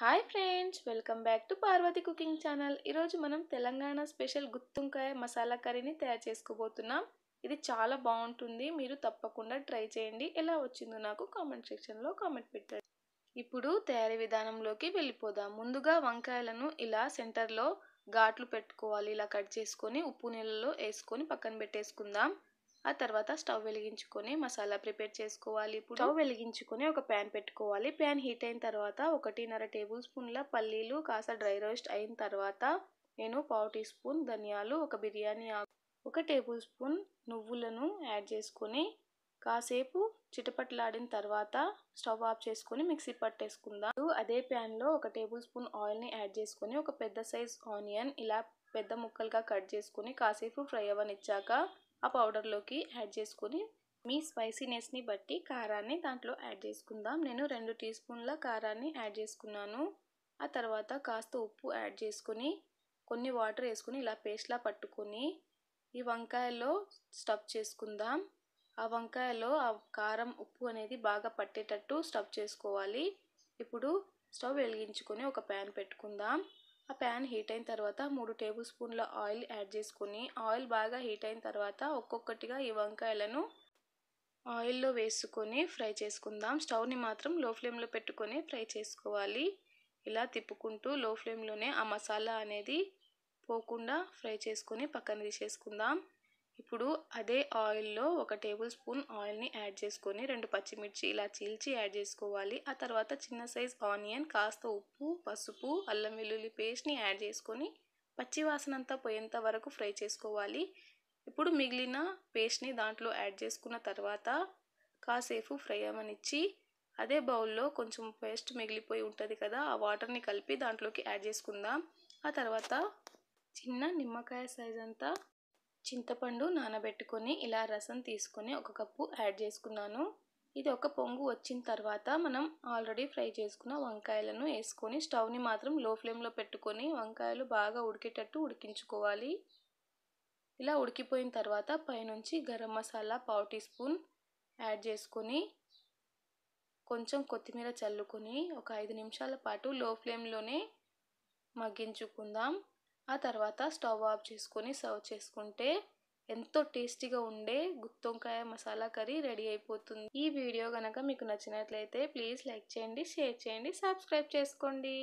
hi friends welcome back to Parvati cooking channel ఈరోజు మనం Telangana special గుత్తుంకాయ masala కర్రీని తయారు చేసుకోబోతున్నాం ఇది చాలా బాగుంటుంది మీరు తప్పకుండా ట్రై చేయండి ఎలా వచ్చిందో నాకు కామెంట్ సెక్షన్లో కామెంట్ పెట్టండి ఇప్పుడు తయారీ విధానంలోకి వెళ్ళిపోదాం ముందుగా వంకాయలను ఇలా సెంటర్లో ఘాట్లు పెట్టుకోవాలి ఇలా కట్ చేసుకొని ఉప్పు నీళ్ళలో వేసుకొని పక్కన పెట్టేసుకుందాం ఆ తర్వాత స్టవ్ వెలిగించుకొని మసాలా ప్రిపేర్ చేసుకోవాలి ఇప్పుడు స్టవ్ వెలిగించుకొని ఒక ప్యాన్ పెట్టుకోవాలి ప్యాన్ హీట్ అయిన తర్వాత ఒకటిన్నర టేబుల్ స్పూన్ల పల్లీలు కాస్త డ్రై రోస్ట్ అయిన తర్వాత నేను పావు టీ స్పూన్ ధనియాలు ఒక బిర్యానీ ఆకు ఒక టేబుల్ స్పూన్ నువ్వులను యాడ్ చేసుకొని కాసేపు చిటపట్లాడిన తర్వాత స్టవ్ ఆఫ్ చేసుకొని మిక్సీ పట్టేసుకుందాం అదే ప్యాన్లో ఒక టేబుల్ స్పూన్ ఆయిల్ని యాడ్ చేసుకొని ఒక పెద్ద సైజ్ ఆనియన్ ఇలా పెద్ద ముక్కలుగా కట్ చేసుకొని కాసేపు ఫ్రై అవ్వనిచ్చాక ఆ పౌడర్లోకి యాడ్ చేసుకొని మీ స్పైసీనెస్ని బట్టి కారాన్ని దాంట్లో యాడ్ చేసుకుందాం నేను రెండు టీ స్పూన్ల కారాన్ని యాడ్ చేసుకున్నాను ఆ తర్వాత కాస్త ఉప్పు యాడ్ చేసుకుని కొన్ని వాటర్ వేసుకుని ఇలా పేస్ట్లా పట్టుకొని ఈ వంకాయలో స్టఫ్ చేసుకుందాం ఆ వంకాయలో ఆ కారం ఉప్పు అనేది బాగా పట్టేటట్టు స్టఫ్ చేసుకోవాలి ఇప్పుడు స్టవ్ వెలిగించుకొని ఒక ప్యాన్ పెట్టుకుందాం ఆ ప్యాన్ హీట్ అయిన తర్వాత మూడు టేబుల్ స్పూన్ల ఆయిల్ యాడ్ చేసుకుని ఆయిల్ బాగా హీట్ అయిన తర్వాత ఒక్కొక్కటిగా ఈ వంకాయలను ఆయిల్లో వేసుకొని ఫ్రై చేసుకుందాం స్టవ్ని మాత్రం లో ఫ్లేమ్లో పెట్టుకొని ఫ్రై చేసుకోవాలి ఇలా తిప్పుకుంటూ లో ఫ్లేమ్లోనే ఆ మసాలా అనేది పోకుండా ఫ్రై చేసుకొని పక్కన తీసేసుకుందాం ఇప్పుడు అదే ఆయిల్లో ఒక టేబుల్ స్పూన్ ఆయిల్ని యాడ్ చేసుకొని రెండు పచ్చిమిర్చి ఇలా చీల్చి యాడ్ చేసుకోవాలి ఆ తర్వాత చిన్న సైజ్ ఆనియన్ కాస్త ఉప్పు పసుపు అల్లం వెల్లుల్లి పేస్ట్ని యాడ్ చేసుకొని పచ్చి వాసనంతా పోయేంత వరకు ఫ్రై చేసుకోవాలి ఇప్పుడు మిగిలిన పేస్ట్ని దాంట్లో యాడ్ చేసుకున్న తర్వాత కాసేపు ఫ్రై అవ్వనిచ్చి అదే బౌల్లో కొంచెం పేస్ట్ మిగిలిపోయి ఉంటుంది కదా ఆ వాటర్ని కలిపి దాంట్లోకి యాడ్ చేసుకుందాం ఆ తర్వాత చిన్న నిమ్మకాయ సైజ్ అంతా చింతపండు నానబెట్టుకొని ఇలా రసం తీసుకొని ఒక కప్పు యాడ్ చేసుకున్నాను ఇది ఒక పొంగు వచ్చిన తర్వాత మనం ఆల్రెడీ ఫ్రై చేసుకున్న వంకాయలను వేసుకొని స్టవ్ని మాత్రం లో ఫ్లేమ్లో పెట్టుకొని వంకాయలు బాగా ఉడికేటట్టు ఉడికించుకోవాలి ఇలా ఉడికిపోయిన తర్వాత పైనుంచి గరం మసాలా పావు టీ స్పూన్ యాడ్ చేసుకొని కొంచెం కొత్తిమీర చల్లుకొని ఒక ఐదు నిమిషాల పాటు లో ఫ్లేమ్లోనే మగ్గించుకుందాం ఆ తర్వాత స్టవ్ ఆఫ్ చేసుకొని సర్వ్ చేసుకుంటే ఎంతో టేస్టీగా ఉండే గుత్తొంకాయ మసాలా కర్రీ రెడీ అయిపోతుంది ఈ వీడియో కనుక మీకు నచ్చినట్లయితే ప్లీజ్ లైక్ చేయండి షేర్ చేయండి సబ్స్క్రైబ్ చేసుకోండి